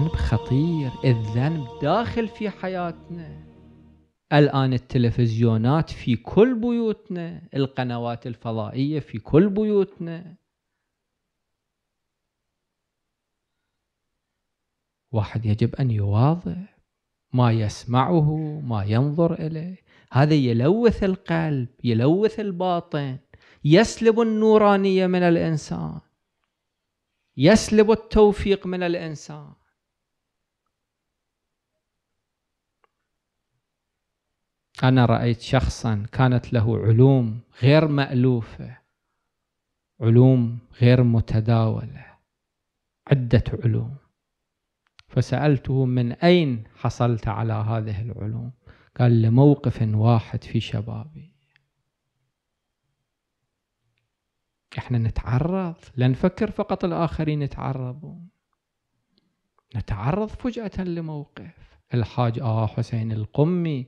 الذنب خطير الذنب داخل في حياتنا الآن التلفزيونات في كل بيوتنا القنوات الفضائية في كل بيوتنا واحد يجب أن يواظب ما يسمعه ما ينظر إليه هذا يلوث القلب يلوث الباطن يسلب النورانية من الإنسان يسلب التوفيق من الإنسان أنا رأيت شخصا كانت له علوم غير مألوفة علوم غير متداولة عدة علوم فسألته من أين حصلت على هذه العلوم قال لموقف واحد في شبابي احنا نتعرض لا نفكر فقط الآخرين يتعرضون نتعرض فجأة لموقف الحاج آه حسين القمي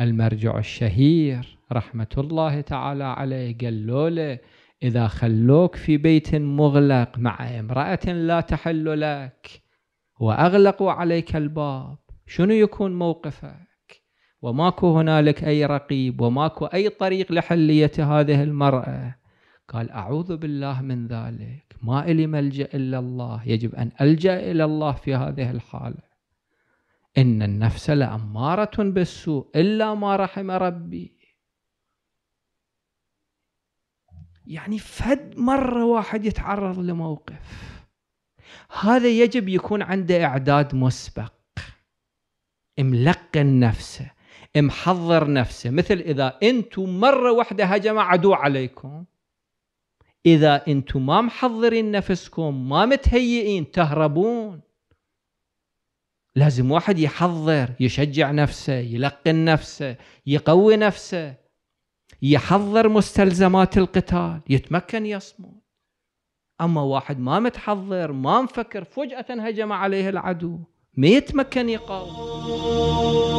المرجع الشهير رحمة الله تعالى عليه قال له إذا خلوك في بيت مغلق مع امرأة لا تحل لك وأغلقوا عليك الباب شنو يكون موقفك وماكو هنالك أي رقيب وماكو أي طريق لحلية هذه المرأة قال أعوذ بالله من ذلك ما إلي ملجأ إلا الله يجب أن ألجأ إلى الله في هذه الحالة إن النفس لأمارة بالسوء إلا ما رحم ربي يعني فد مرة واحد يتعرض لموقف هذا يجب يكون عنده إعداد مسبق ملقن نفسه محضر نفسه مثل إذا أنتم مرة واحدة هجم عدو عليكم إذا أنتم ما محضرين نفسكم ما متهيئين تهربون لازم واحد يحضر يشجع نفسه يلقن نفسه يقوي نفسه يحضر مستلزمات القتال يتمكن يصمد اما واحد ما متحضر ما مفكر فجاه هجم عليه العدو ما يتمكن يقاوم